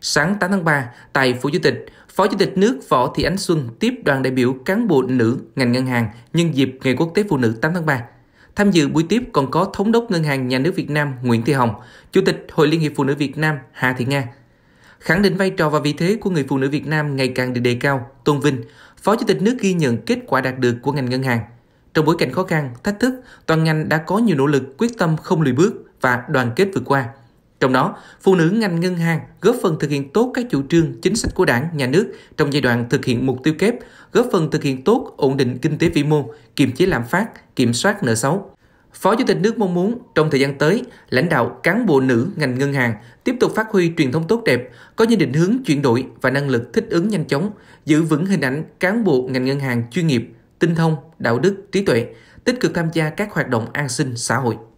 Sáng 8 tháng 3, tại Phủ Chủ tịch, Phó Chủ tịch nước Võ Thị Ánh Xuân tiếp đoàn đại biểu cán bộ nữ ngành ngân hàng nhân dịp Ngày Quốc tế Phụ nữ 8 tháng 3. Tham dự buổi tiếp còn có Thống đốc Ngân hàng Nhà nước Việt Nam Nguyễn Thị Hồng, Chủ tịch Hội Liên hiệp Phụ nữ Việt Nam Hà Thị Nga. Khẳng định vai trò và vị thế của người phụ nữ Việt Nam ngày càng được đề cao, tôn vinh, Phó Chủ tịch nước ghi nhận kết quả đạt được của ngành ngân hàng. Trong bối cảnh khó khăn, thách thức, toàn ngành đã có nhiều nỗ lực quyết tâm không lùi bước và đoàn kết vượt qua. Trong đó, phụ nữ ngành ngân hàng góp phần thực hiện tốt các chủ trương, chính sách của Đảng, Nhà nước trong giai đoạn thực hiện mục tiêu kép, góp phần thực hiện tốt ổn định kinh tế vĩ mô, kiềm chế lạm phát, kiểm soát nợ xấu. Phó Chủ tịch nước mong muốn trong thời gian tới, lãnh đạo cán bộ nữ ngành ngân hàng tiếp tục phát huy truyền thống tốt đẹp, có những định hướng chuyển đổi và năng lực thích ứng nhanh chóng, giữ vững hình ảnh cán bộ ngành ngân hàng chuyên nghiệp, tinh thông, đạo đức, trí tuệ, tích cực tham gia các hoạt động an sinh xã hội.